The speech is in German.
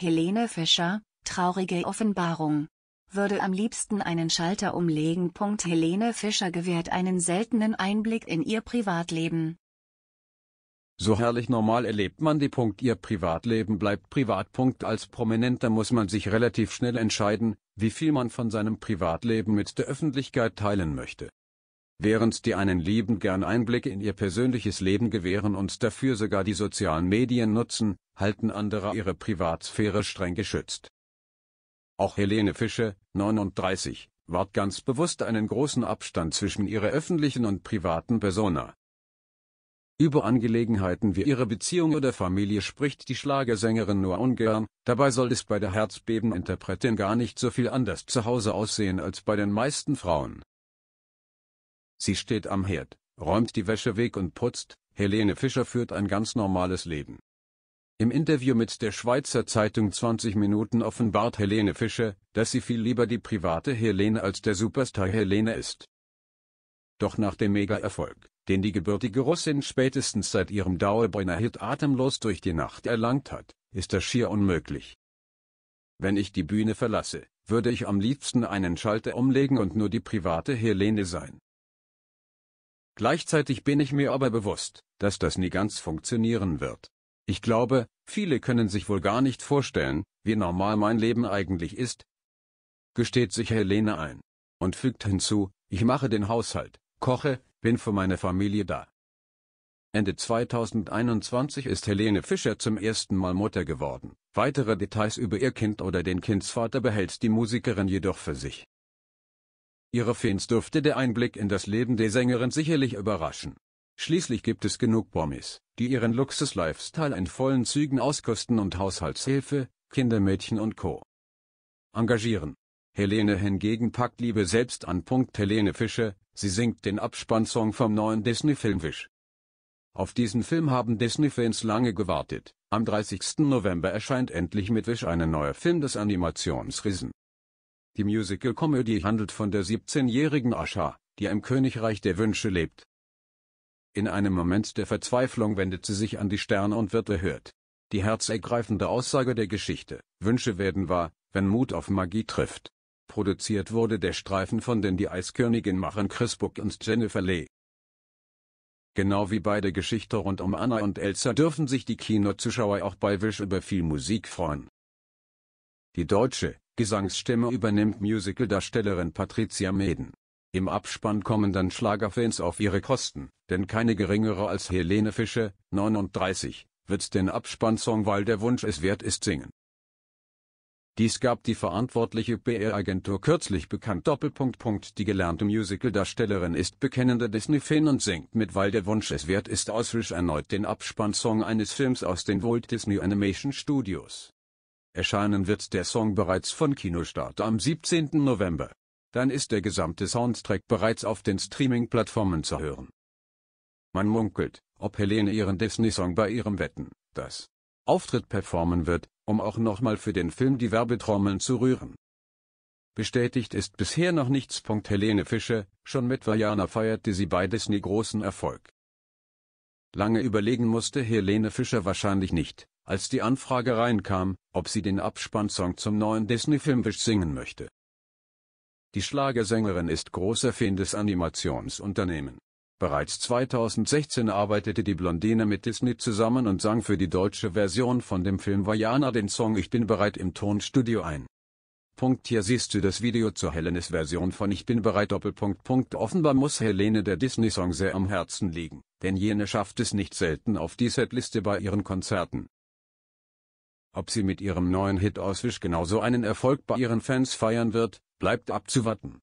Helene Fischer, traurige Offenbarung. Würde am liebsten einen Schalter umlegen. Helene Fischer gewährt einen seltenen Einblick in ihr Privatleben. So herrlich normal erlebt man die. Ihr Privatleben bleibt privat. Als Prominenter muss man sich relativ schnell entscheiden, wie viel man von seinem Privatleben mit der Öffentlichkeit teilen möchte. Während die einen lieben gern Einblicke in ihr persönliches Leben gewähren und dafür sogar die sozialen Medien nutzen, halten andere ihre Privatsphäre streng geschützt. Auch Helene Fischer, 39, wahrt ganz bewusst einen großen Abstand zwischen ihrer öffentlichen und privaten Persona. Über Angelegenheiten wie ihre Beziehung oder Familie spricht die Schlagersängerin nur ungern, dabei soll es bei der Herzbebeninterpretin gar nicht so viel anders zu Hause aussehen als bei den meisten Frauen. Sie steht am Herd, räumt die Wäsche weg und putzt, Helene Fischer führt ein ganz normales Leben. Im Interview mit der Schweizer Zeitung 20 Minuten offenbart Helene Fischer, dass sie viel lieber die private Helene als der Superstar Helene ist. Doch nach dem Mega-Erfolg, den die gebürtige Russin spätestens seit ihrem Dauerbrenner-Hit atemlos durch die Nacht erlangt hat, ist das schier unmöglich. Wenn ich die Bühne verlasse, würde ich am liebsten einen Schalter umlegen und nur die private Helene sein. Gleichzeitig bin ich mir aber bewusst, dass das nie ganz funktionieren wird. Ich glaube, viele können sich wohl gar nicht vorstellen, wie normal mein Leben eigentlich ist. Gesteht sich Helene ein. Und fügt hinzu, ich mache den Haushalt, koche, bin für meine Familie da. Ende 2021 ist Helene Fischer zum ersten Mal Mutter geworden. Weitere Details über ihr Kind oder den Kindsvater behält die Musikerin jedoch für sich. Ihre Fans dürfte der Einblick in das Leben der Sängerin sicherlich überraschen. Schließlich gibt es genug Promis, die ihren Luxus-Lifestyle in vollen Zügen auskosten und Haushaltshilfe, Kindermädchen und Co. engagieren. Helene hingegen packt Liebe selbst an. Punkt Helene Fischer, sie singt den Abspannsong vom neuen Disney-Film Wish. Auf diesen Film haben Disney-Fans lange gewartet. Am 30. November erscheint endlich mit Wish ein neuer Film des Animationsriesen. Die Musical-Komödie handelt von der 17-jährigen Asha, die im Königreich der Wünsche lebt in einem Moment der Verzweiflung wendet sie sich an die Sterne und wird erhört. Die herzergreifende Aussage der Geschichte, Wünsche werden wahr, wenn Mut auf Magie trifft. Produziert wurde der Streifen von den Die eiskönigin machen Chris Buck und Jennifer Lee. Genau wie bei der Geschichte rund um Anna und Elsa dürfen sich die Kinozuschauer auch bei Wish über viel Musik freuen. Die deutsche Gesangsstimme übernimmt Musicaldarstellerin Patricia Meden. Im Abspann kommen dann Schlagerfans auf ihre Kosten, denn keine geringere als Helene Fischer, 39, wird den Abspannsong Weil der Wunsch es wert ist singen. Dies gab die verantwortliche PR-Agentur kürzlich bekannt. Doppelpunkt Die gelernte Musical-Darstellerin ist bekennender Disney-Fan und singt mit Weil der Wunsch es wert ist aus erneut den Abspannsong eines Films aus den Walt Disney Animation Studios. Erscheinen wird der Song bereits von Kinostart am 17. November dann ist der gesamte Soundtrack bereits auf den Streaming-Plattformen zu hören. Man munkelt, ob Helene ihren Disney-Song bei ihrem Wetten, das Auftritt performen wird, um auch nochmal für den Film die Werbetrommeln zu rühren. Bestätigt ist bisher noch nichts. Helene Fischer, schon mit Vajana feierte sie bei Disney großen Erfolg. Lange überlegen musste Helene Fischer wahrscheinlich nicht, als die Anfrage reinkam, ob sie den Abspannsong zum neuen Disney-Film Wish singen möchte. Die Schlagersängerin ist großer Fan des Animationsunternehmen. Bereits 2016 arbeitete die Blondine mit Disney zusammen und sang für die deutsche Version von dem Film Vajana den Song Ich bin bereit im Tonstudio ein. Punkt hier siehst du das Video zur Helenes Version von Ich bin bereit Doppelpunkt Punkt Offenbar muss Helene der Disney-Song sehr am Herzen liegen, denn jene schafft es nicht selten auf die Setliste bei ihren Konzerten. Ob sie mit ihrem neuen Hit Auswisch genauso einen Erfolg bei ihren Fans feiern wird, Bleibt abzuwarten.